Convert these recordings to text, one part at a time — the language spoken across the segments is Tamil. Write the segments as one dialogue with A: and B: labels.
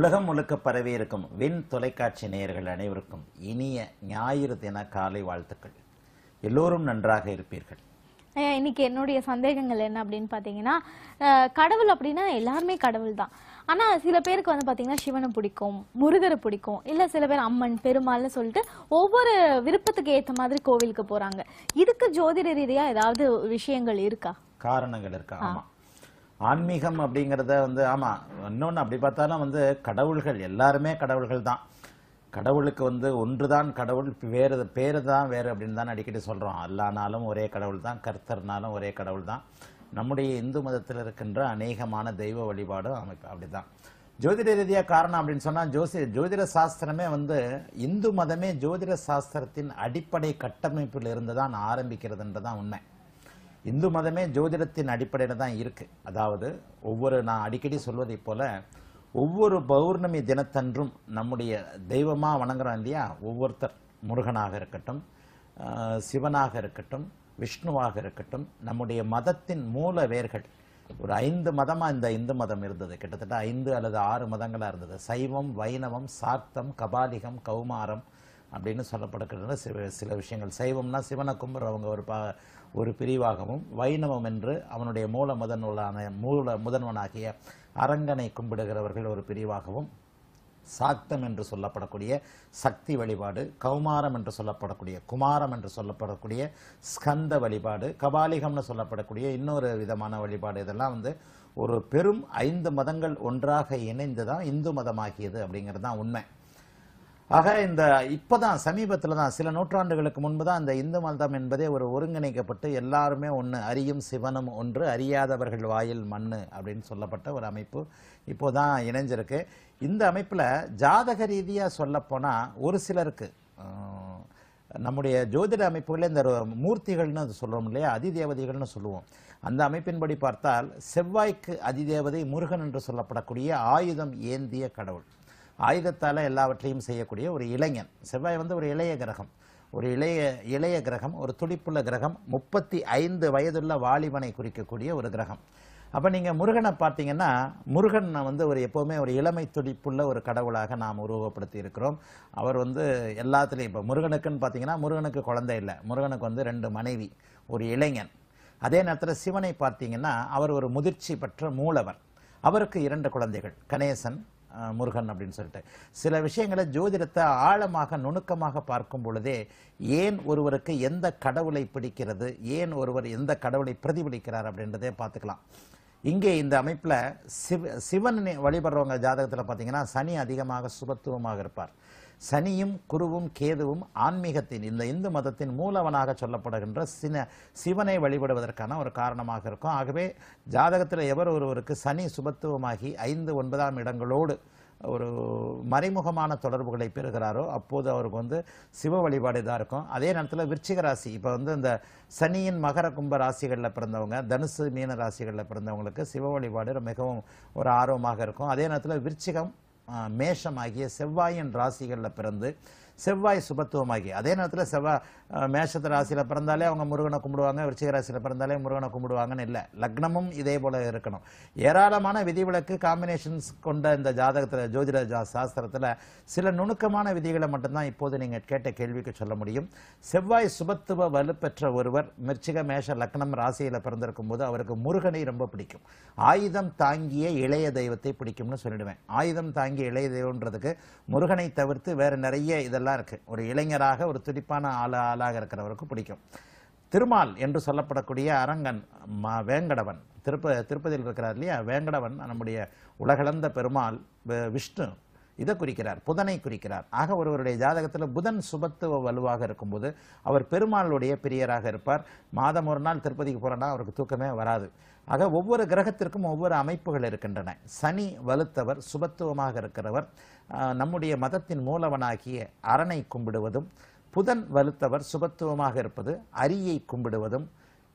A: உலகம் முழுக்க பரவி இருக்கும் வின் தொலைக்காட்சி நேயர்கள் அனைவருக்கும் இனிய ஞாயிறு தின காலை வாழ்த்துக்கள் எல்லோரும் நன்றாக இருப்பீர்கள் இன்னைக்கு என்னுடைய சந்தேகங்கள் என்ன அப்படின்னு பார்த்தீங்கன்னா கடவுள் அப்படின்னா எல்லாருமே கடவுள் தான் ஆனால் சில பேருக்கு வந்து பார்த்தீங்கன்னா சிவனை பிடிக்கும் முருகரை பிடிக்கும் இல்லை சில பேர் அம்மன் பெருமாள்னு சொல்லிட்டு ஒவ்வொரு விருப்பத்துக்கு ஏற்ற மாதிரி கோவிலுக்கு போகிறாங்க இதுக்கு ஜோதிட ரீதியாக ஏதாவது விஷயங்கள் இருக்கா காரணங்கள் இருக்கா ஆமா ஆன்மீகம் அப்படிங்கிறத வந்து ஆமாம் இன்னொன்று அப்படி பார்த்தாலும் வந்து கடவுள்கள் எல்லாருமே கடவுள்கள் தான் கடவுளுக்கு வந்து ஒன்று தான் கடவுள் வேறு பேர் தான் வேறு அப்படின்னு தான் அடிக்கடி சொல்கிறோம் அல்லானாலும் ஒரே கடவுள் தான் கர்த்தர்னாலும் ஒரே கடவுள் தான் நம்முடைய இந்து மதத்தில் இருக்கின்ற அநேகமான தெய்வ வழிபாடும் அமைப்பு அப்படி தான் ஜோதிட ரீதியாக காரணம் அப்படின்னு சொன்னால் ஜோசி ஜோதிட சாஸ்திரமே வந்து இந்து மதமே ஜோதிட சாஸ்திரத்தின் அடிப்படை கட்டமைப்பில் இருந்து தான் ஆரம்பிக்கிறதுன்றதான் உண்மை இந்து மதமே ஜோதிடத்தின் அடிப்படையில் தான் இருக்குது அதாவது ஒவ்வொரு நான் அடிக்கடி சொல்வதை போல் ஒவ்வொரு பௌர்ணமி தினத்தன்றும் நம்முடைய தெய்வமாக வணங்குறோம் இல்லையா ஒவ்வொருத்தர் முருகனாக இருக்கட்டும் சிவனாக இருக்கட்டும் விஷ்ணுவாக இருக்கட்டும் நம்முடைய மதத்தின் மூல வேர்கள் ஒரு ஐந்து மதமாக இந்த இந்து மதம் இருந்தது கிட்டத்தட்ட ஐந்து அல்லது ஆறு மதங்களாக இருந்தது சைவம் வைணவம் சாத்தம் கபாலிகம் கௌமாரம் அப்படின்னு சொல்லப்படுகிற சில சில விஷயங்கள் சைவம்னா சிவனை கும்பிட்றவங்க ஒரு ப ஒரு பிரிவாகவும் வைணவம் என்று அவனுடைய மூல முதன்வனான மூல முதன்வனாகிய அரங்கனை கும்பிடுகிறவர்கள் ஒரு பிரிவாகவும் சாக்தம் என்று சொல்லப்படக்கூடிய சக்தி வழிபாடு கௌமாரம் என்று சொல்லப்படக்கூடிய குமாரம் என்று சொல்லப்படக்கூடிய ஸ்கந்த வழிபாடு கபாலிகம்னு சொல்லப்படக்கூடிய இன்னொரு விதமான வழிபாடு இதெல்லாம் வந்து ஒரு பெரும் ஐந்து மதங்கள் ஒன்றாக இணைந்து தான் இந்து மதமாகியது அப்படிங்கிறது தான் உண்மை ஆக இந்த தான் சமீபத்தில் தான் சில நூற்றாண்டுகளுக்கு முன்பு தான் இந்த இந்து மதம் என்பதே ஒரு ஒருங்கிணைக்கப்பட்டு எல்லாருமே ஒன்று அறியும் சிவனும் ஒன்று அறியாதவர்கள் வாயில் மண் அப்படின்னு சொல்லப்பட்ட ஒரு அமைப்பு இப்போ தான் இணைஞ்சிருக்கு இந்த அமைப்பில் ஜாதக ரீதியாக சொல்லப்போனால் ஒரு சிலருக்கு நம்முடைய ஜோதிட அமைப்புகளில் இந்த மூர்த்திகள்னு அது சொல்கிறோம் இல்லையா அதிதேவதைகள்னு சொல்லுவோம் அந்த அமைப்பின்படி பார்த்தால் செவ்வாய்க்கு அதிதேவதை முருகன் என்று சொல்லப்படக்கூடிய ஆயுதம் ஏந்திய கடவுள் ஆயுதத்தால் எல்லாவற்றையும் செய்யக்கூடிய ஒரு இளைஞன் செவ்வாய் வந்து ஒரு இளைய கிரகம் ஒரு இளைய இளைய கிரகம் ஒரு துடிப்புள்ள கிரகம் முப்பத்தி ஐந்து வயதுள்ள வாலிபனை குறிக்கக்கூடிய ஒரு கிரகம் அப்போ நீங்கள் முருகனை பார்த்தீங்கன்னா முருகன் வந்து ஒரு எப்போவுமே ஒரு இளமை துடிப்புள்ள ஒரு கடவுளாக நாம் உருவப்படுத்தி இருக்கிறோம் அவர் வந்து எல்லாத்துலேயும் இப்போ முருகனுக்குன்னு பார்த்தீங்கன்னா முருகனுக்கு குழந்தை இல்லை முருகனுக்கு வந்து ரெண்டு மனைவி ஒரு இளைஞன் அதே நேரத்தில் சிவனை பார்த்தீங்கன்னா அவர் ஒரு முதிர்ச்சி பெற்ற மூலவர் அவருக்கு இரண்டு குழந்தைகள் கணேசன் முருகன் அப்படின்னு சொல்லிட்டு சில விஷயங்களை ஜோதிடத்தை ஆழமாக நுணுக்கமாக பார்க்கும் பொழுதே ஏன் ஒருவருக்கு எந்த கடவுளை பிடிக்கிறது ஏன் ஒருவர் எந்த கடவுளை பிரதிபலிக்கிறார் அப்படின்றதே பார்த்துக்கலாம் இங்கே இந்த அமைப்பில் சிவ சிவன் வழிபடுறவங்க ஜாதகத்தில் பார்த்தீங்கன்னா சனி அதிகமாக சுபத்துவமாக இருப்பார் சனியும் குருவும் கேதுவும் ஆன்மீகத்தின் இந்த இந்து மதத்தின் மூலவனாக சொல்லப்படுகின்ற சின சிவனை வழிபடுவதற்கான ஒரு காரணமாக இருக்கும் ஆகவே ஜாதகத்தில் எவர் ஒருவருக்கு சனி சுபத்துவமாகி ஐந்து ஒன்பதாம் இடங்களோடு ஒரு மறைமுகமான தொடர்புகளை பெறுகிறாரோ அப்போது அவருக்கு வந்து சிவ வழிபாடு இதாக இருக்கும் அதே நேரத்தில் விருச்சிக ராசி இப்போ வந்து இந்த சனியின் மகர கும்ப ராசிகளில் பிறந்தவங்க தனுசு மீன ராசிகளில் பிறந்தவங்களுக்கு சிவ வழிபாடு மிகவும் ஒரு ஆர்வமாக இருக்கும் அதே நேரத்தில் விருச்சிகம் மேஷமாகிய செவ்வாயின் ராசிகளில் பிறந்து செவ்வாய் சுபத்துவமாகி அதே நேரத்தில் செவ்வாய் மேஷத்து ராசியில் பிறந்தாலே அவங்க முருகனை கும்பிடுவாங்க விருச்சிக ராசியில் பிறந்தாலே முருகனை கும்பிடுவாங்கன்னு இல்லை லக்னமும் இதே போல் இருக்கணும் ஏராளமான விதிவிலக்கு காம்பினேஷன்ஸ் கொண்ட இந்த ஜாதகத்தில் ஜோதிட ஜா சாஸ்திரத்தில் சில நுணுக்கமான விதிகளை மட்டும்தான் இப்போது நீங்கள் கேட்ட கேள்விக்கு சொல்ல முடியும் செவ்வாய் சுபத்துவ வலுப்பெற்ற ஒருவர் மிர்ச்சிக மேஷ லக்னம் ராசியில் பிறந்திருக்கும் போது அவருக்கு முருகனை ரொம்ப பிடிக்கும் ஆயுதம் தாங்கிய இளைய தெய்வத்தை பிடிக்கும்னு சொல்லிடுவேன் ஆயுதம் தாங்கிய இளைய தெய்வன்றதுக்கு முருகனை தவிர்த்து வேறு நிறைய இதெல்லாம் நல்லா இருக்கு ஒரு இளைஞராக ஒரு துடிப்பான ஆள ஆளாக இருக்கிறவருக்கு பிடிக்கும் திருமால் என்று சொல்லப்படக்கூடிய அரங்கன் மா வேங்கடவன் திருப்ப திருப்பதியில் இருக்கிறார் இல்லையா வேங்கடவன் நம்முடைய உலகளந்த பெருமாள் விஷ்ணு இதை குறிக்கிறார் புதனை குறிக்கிறார் ஆக ஒருவருடைய ஜாதகத்தில் புதன் சுபத்துவ வலுவாக இருக்கும்போது அவர் பெருமாளுடைய பிரியராக இருப்பார் மாதம் ஒரு நாள் திருப்பதிக்கு போகிறனா அவருக்கு தூக்கமே வராது ஆக ஒவ்வொரு கிரகத்திற்கும் ஒவ்வொரு அமைப்புகள் இருக்கின்றன சனி வலுத்தவர் சுபத்துவமாக இருக்கிறவர் நம்முடைய மதத்தின் மூலவனாகிய அரணை கும்பிடுவதும் புதன் வலுத்தவர் சுபத்துவமாக இருப்பது அரியை கும்பிடுவதும்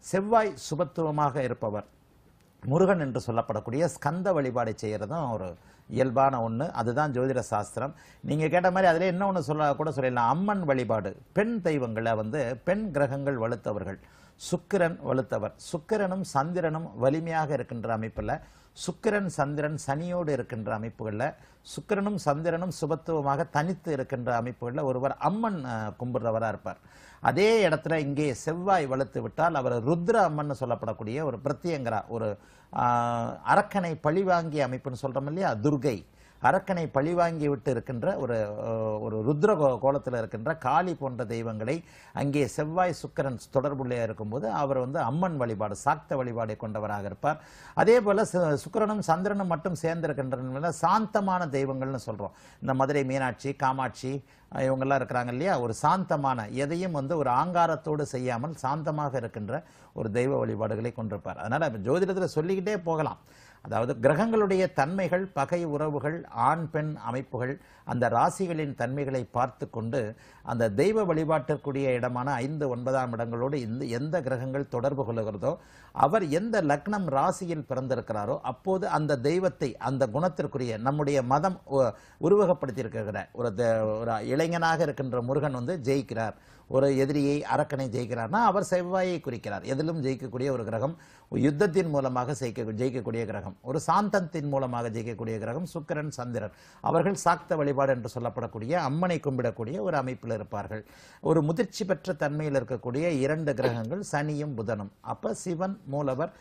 A: செவ்வாய் சுபத்துவமாக இருப்பவர் முருகன் என்று சொல்லப்படக்கூடிய ஸ்கந்த வழிபாடு செய்கிறதும் ஒரு இயல்பான ஒன்று அதுதான் ஜோதிட சாஸ்திரம் நீங்கள் கேட்ட மாதிரி அதில் என்ன ஒன்று சொல்ல கூட சொல்லிடலாம் அம்மன் வழிபாடு பெண் தெய்வங்களை வந்து பெண் கிரகங்கள் வலுத்தவர்கள் சுக்கிரன் வலுத்தவர் சுக்கிரனும் சந்திரனும் வலிமையாக இருக்கின்ற அமைப்பில் சுக்கிரன் சந்திரன் சனியோடு இருக்கின்ற அமைப்புகளில் சுக்கிரனும் சந்திரனும் சுபத்துவமாக தனித்து இருக்கின்ற அமைப்புகளில் ஒருவர் அம்மன் கும்பிடுறவராக இருப்பார் அதே இடத்துல இங்கே செவ்வாய் வலுத்து விட்டால் அவர் ருத்ர அம்மன் சொல்லப்படக்கூடிய ஒரு பிரத்யங்கரா ஒரு அரக்கனை பழிவாங்கிய அமைப்புன்னு சொல்கிறோம் இல்லையா துர்கை அரக்கனை பழிவாங்கி விட்டு இருக்கின்ற ஒரு ஒரு ருத்ர கோலத்தில் இருக்கின்ற காளி போன்ற தெய்வங்களை அங்கே செவ்வாய் சுக்கரன் தொடர்புள்ளையாக இருக்கும்போது அவர் வந்து அம்மன் வழிபாடு சாக்த வழிபாடை கொண்டவராக இருப்பார் அதே போல் சுக்கரனும் சந்திரனும் மட்டும் சேர்ந்திருக்கின்ற சாந்தமான தெய்வங்கள்னு சொல்கிறோம் இந்த மதுரை மீனாட்சி காமாட்சி இவங்கெல்லாம் இருக்கிறாங்க இல்லையா ஒரு சாந்தமான எதையும் வந்து ஒரு ஆங்காரத்தோடு செய்யாமல் சாந்தமாக இருக்கின்ற ஒரு தெய்வ வழிபாடுகளை கொண்டிருப்பார் அதனால் ஜோதிடத்தில் சொல்லிக்கிட்டே போகலாம் அதாவது கிரகங்களுடைய தன்மைகள் பகை உறவுகள் ஆண் பெண் அமைப்புகள் அந்த ராசிகளின் தன்மைகளை பார்த்து கொண்டு அந்த தெய்வ வழிபாட்டிற்குரிய இடமான ஐந்து ஒன்பதாம் இடங்களோடு இந்த எந்த கிரகங்கள் தொடர்பு கொள்கிறதோ அவர் எந்த லக்னம் ராசியில் பிறந்திருக்கிறாரோ அப்போது அந்த தெய்வத்தை அந்த குணத்திற்குரிய நம்முடைய மதம் உருவகப்படுத்தியிருக்கிற ஒரு இளைஞனாக இருக்கின்ற முருகன் வந்து ஜெயிக்கிறார் ஒரு எதிரியை அரக்கனை ஜெயிக்கிறார்னா அவர் செவ்வாயை குறிக்கிறார் எதிலும் ஜெயிக்கக்கூடிய ஒரு கிரகம் யுத்தத்தின் மூலமாக ஜெயிக்க ஜெயிக்கக்கூடிய கிரகம் ஒரு சாந்தத்தின் மூலமாக ஜெயிக்கக்கூடிய கிரகம் சுக்கரன் சந்திரன் அவர்கள் சாக்த வழிபாடு என்று சொல்லப்படக்கூடிய அம்மனை கும்பிடக்கூடிய ஒரு அமைப்பில் இருப்பார்கள் ஒரு முதிர்ச்சி பெற்ற தன்மையில் இருக்கக்கூடிய இரண்டு கிரகங்கள் சனியும் புதனும் அப்போ சிவன் மூலவர்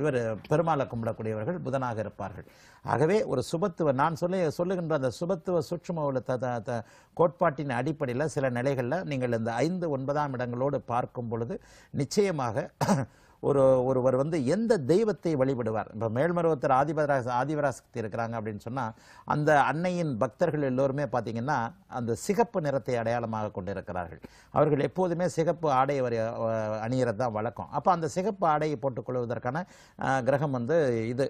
A: இவர் பெருமாளை கும்பிடக்கூடியவர்கள் புதனாக இருப்பார்கள் ஆகவே ஒரு சுபத்துவ நான் சொல்ல சொல்லுகின்ற அந்த சுபத்துவ த கோட்பாட்டின் அடிப்படையில் சில நிலைகளில் நீங்கள் இந்த ஐந்து ஒன்பதாம் இடங்களோடு பார்க்கும் பொழுது நிச்சயமாக ஒரு ஒருவர் வந்து எந்த தெய்வத்தை வழிபடுவார் இப்போ மேல்மருவத்தர் ஆதிபராச ஆதிபராசக்தி இருக்கிறாங்க அப்படின்னு சொன்னால் அந்த அன்னையின் பக்தர்கள் எல்லோருமே பார்த்திங்கன்னா அந்த சிகப்பு நிறத்தை அடையாளமாக கொண்டிருக்கிறார்கள் அவர்கள் எப்போதுமே சிகப்பு ஆடை அணிகிறது தான் வழக்கம் அப்போ அந்த சிகப்பு ஆடையை போட்டுக்கொள்வதற்கான கிரகம் வந்து இது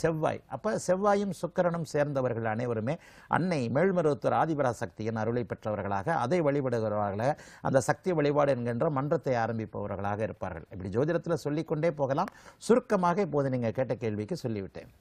A: செவ்வாய் அப்போ செவ்வாயும் சுக்கரனும் சேர்ந்தவர்கள் அனைவருமே அன்னை மேல்மருவத்தூர் ஆதிபராசக்தியின் அருளை பெற்றவர்களாக அதை வழிபடுகிறவர்கள அந்த சக்தி வழிபாடு என்கின்ற மன்றத்தை ஆரம்பிப்பவர்களாக இருப்பார்கள் இப்படி ஜோதிடத்தில் சொல்லிக்கொண்டே போகலாம் சுருக்கமாக இப்போது நீங்கள் கேட்ட கேள்விக்கு சொல்லிவிட்டேன்